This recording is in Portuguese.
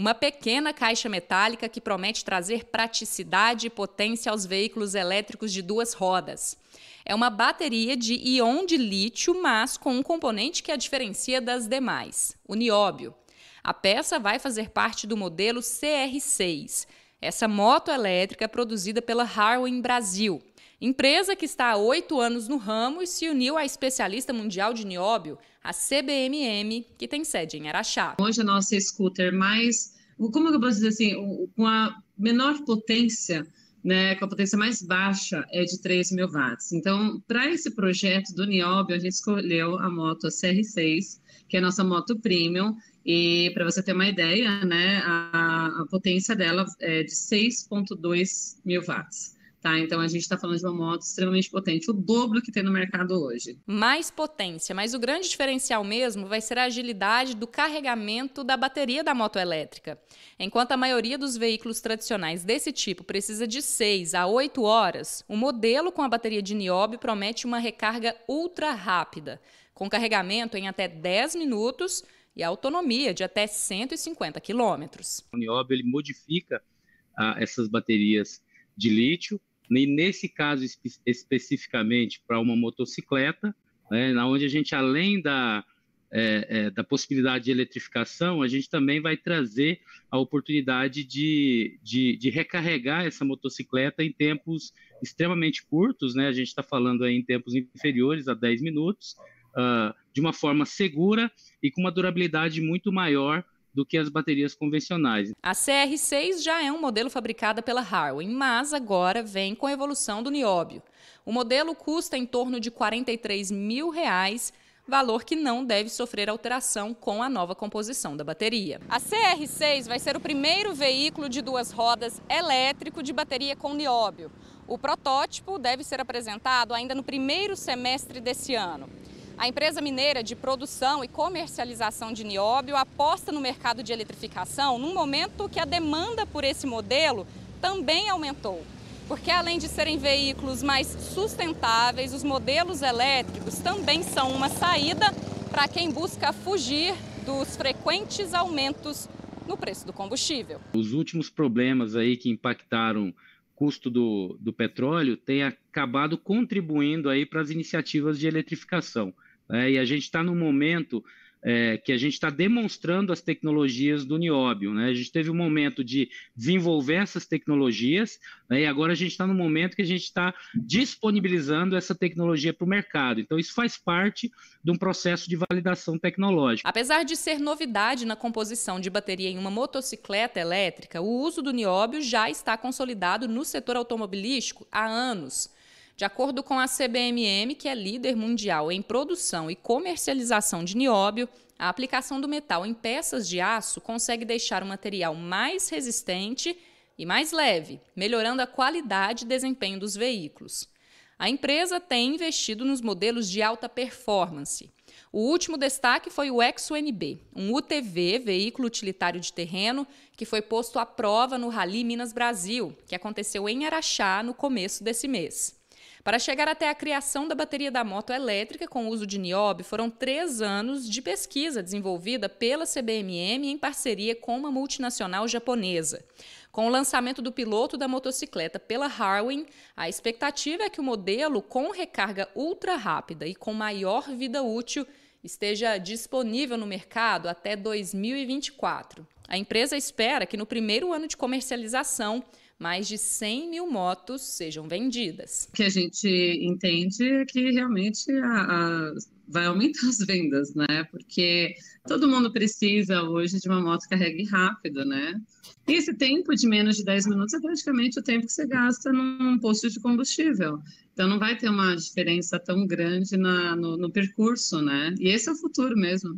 uma pequena caixa metálica que promete trazer praticidade e potência aos veículos elétricos de duas rodas. É uma bateria de íon de lítio, mas com um componente que a diferencia das demais, o nióbio. A peça vai fazer parte do modelo CR6, essa moto elétrica é produzida pela Harwin Brasil, empresa que está há oito anos no ramo e se uniu à especialista mundial de nióbio, a CBMM, que tem sede em Araxá. Hoje a nossa scooter mais, como eu posso dizer assim, com a menor potência né, com a potência mais baixa é de 3 mil watts. Então, para esse projeto do Nióbio, a gente escolheu a moto CR6, que é a nossa moto premium, e para você ter uma ideia, né, a, a potência dela é de 6,2 mil watts. Tá? Então a gente está falando de uma moto extremamente potente, o dobro que tem no mercado hoje. Mais potência, mas o grande diferencial mesmo vai ser a agilidade do carregamento da bateria da moto elétrica. Enquanto a maioria dos veículos tradicionais desse tipo precisa de 6 a 8 horas, o modelo com a bateria de nióbio promete uma recarga ultra rápida, com carregamento em até 10 minutos e autonomia de até 150 quilômetros. O nióbio ele modifica ah, essas baterias de lítio e nesse caso espe especificamente para uma motocicleta, né, onde a gente, além da, é, é, da possibilidade de eletrificação, a gente também vai trazer a oportunidade de, de, de recarregar essa motocicleta em tempos extremamente curtos, né? A gente está falando aí em tempos inferiores a 10 minutos, uh, de uma forma segura e com uma durabilidade muito maior do que as baterias convencionais. A CR6 já é um modelo fabricada pela Harwin, mas agora vem com a evolução do nióbio. O modelo custa em torno de R$ 43 mil, reais, valor que não deve sofrer alteração com a nova composição da bateria. A CR6 vai ser o primeiro veículo de duas rodas elétrico de bateria com nióbio. O protótipo deve ser apresentado ainda no primeiro semestre desse ano. A empresa mineira de produção e comercialização de nióbio aposta no mercado de eletrificação num momento que a demanda por esse modelo também aumentou. Porque além de serem veículos mais sustentáveis, os modelos elétricos também são uma saída para quem busca fugir dos frequentes aumentos no preço do combustível. Os últimos problemas aí que impactaram custo do, do petróleo têm acabado contribuindo aí para as iniciativas de eletrificação. É, e a gente está num momento é, que a gente está demonstrando as tecnologias do nióbio. Né? A gente teve um momento de desenvolver essas tecnologias, né? e agora a gente está no momento que a gente está disponibilizando essa tecnologia para o mercado. Então, isso faz parte de um processo de validação tecnológica. Apesar de ser novidade na composição de bateria em uma motocicleta elétrica, o uso do nióbio já está consolidado no setor automobilístico há anos. De acordo com a CBMM, que é líder mundial em produção e comercialização de nióbio, a aplicação do metal em peças de aço consegue deixar o material mais resistente e mais leve, melhorando a qualidade e desempenho dos veículos. A empresa tem investido nos modelos de alta performance. O último destaque foi o XUNB, um UTV, veículo utilitário de terreno, que foi posto à prova no Rally Minas Brasil, que aconteceu em Araxá no começo desse mês. Para chegar até a criação da bateria da moto elétrica com uso de nióbio, foram três anos de pesquisa desenvolvida pela CBMM em parceria com uma multinacional japonesa. Com o lançamento do piloto da motocicleta pela Harwin, a expectativa é que o modelo com recarga ultra rápida e com maior vida útil esteja disponível no mercado até 2024. A empresa espera que no primeiro ano de comercialização, mais de 100 mil motos sejam vendidas. O que a gente entende é que realmente a, a vai aumentar as vendas, né? Porque todo mundo precisa hoje de uma moto que carregue rápido, né? E esse tempo de menos de 10 minutos é praticamente o tempo que você gasta num posto de combustível. Então não vai ter uma diferença tão grande na, no, no percurso, né? E esse é o futuro mesmo.